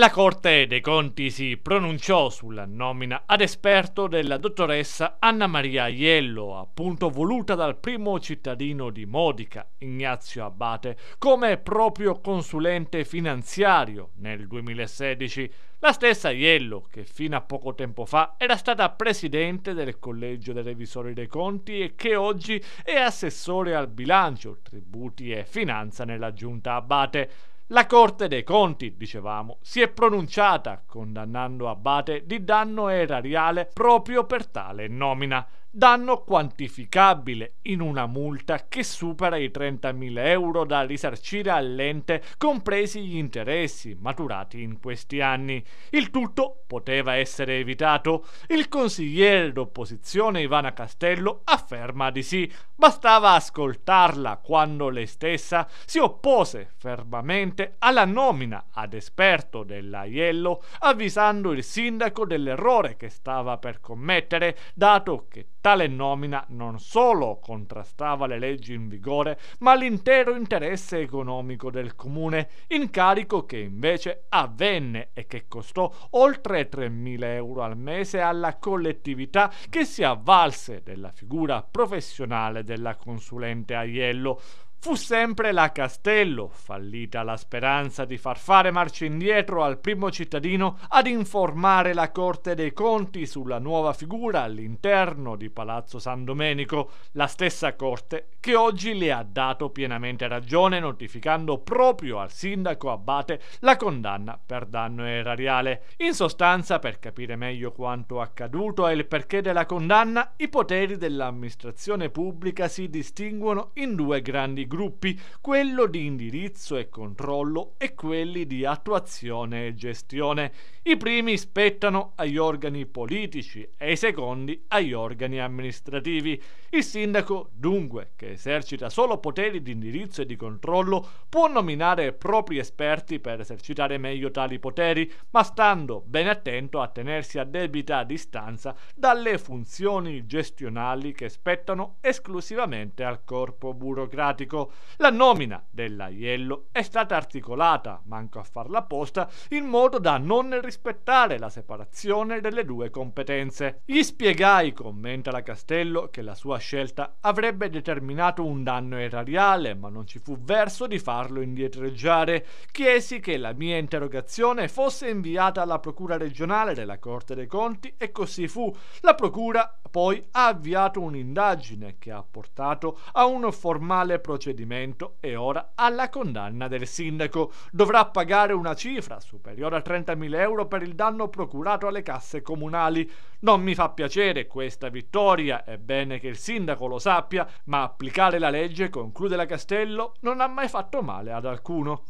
la Corte dei Conti si pronunciò sulla nomina ad esperto della dottoressa Anna Maria Aiello, appunto voluta dal primo cittadino di Modica, Ignazio Abate, come proprio consulente finanziario nel 2016. La stessa Aiello, che fino a poco tempo fa era stata presidente del Collegio dei Revisori dei Conti e che oggi è assessore al bilancio, tributi e finanza nella giunta Abate. La Corte dei Conti, dicevamo, si è pronunciata condannando Abate di danno erariale proprio per tale nomina danno quantificabile in una multa che supera i 30.000 euro da risarcire all'ente, compresi gli interessi maturati in questi anni. Il tutto poteva essere evitato. Il consigliere d'opposizione Ivana Castello afferma di sì, bastava ascoltarla quando lei stessa si oppose fermamente alla nomina ad esperto dell'Aiello, avvisando il sindaco dell'errore che stava per commettere, dato che Tale nomina non solo contrastava le leggi in vigore, ma l'intero interesse economico del comune, incarico che invece avvenne e che costò oltre 3.000 euro al mese alla collettività che si avvalse della figura professionale della consulente Aiello, fu sempre la Castello, fallita la speranza di far fare marcia indietro al primo cittadino ad informare la Corte dei Conti sulla nuova figura all'interno di Palazzo San Domenico, la stessa Corte che oggi le ha dato pienamente ragione notificando proprio al sindaco Abate la condanna per danno erariale. In sostanza, per capire meglio quanto accaduto e il perché della condanna, i poteri dell'amministrazione pubblica si distinguono in due grandi gruppi, quello di indirizzo e controllo e quelli di attuazione e gestione. I primi spettano agli organi politici e i secondi agli organi amministrativi. Il sindaco, dunque, che esercita solo poteri di indirizzo e di controllo, può nominare propri esperti per esercitare meglio tali poteri, ma stando ben attento a tenersi a debita distanza dalle funzioni gestionali che spettano esclusivamente al corpo burocratico altro. La nomina dell'Aiello è stata articolata, manco a farla apposta, in modo da non rispettare la separazione delle due competenze. Gli spiegai, commenta la Castello, che la sua scelta avrebbe determinato un danno erariale, ma non ci fu verso di farlo indietreggiare. Chiesi che la mia interrogazione fosse inviata alla Procura regionale della Corte dei Conti e così fu. La Procura poi ha avviato un'indagine che ha portato a un formale procedimento procedimento e ora alla condanna del sindaco. Dovrà pagare una cifra superiore a 30.000 euro per il danno procurato alle casse comunali. Non mi fa piacere questa vittoria, è bene che il sindaco lo sappia, ma applicare la legge, conclude la Castello, non ha mai fatto male ad alcuno.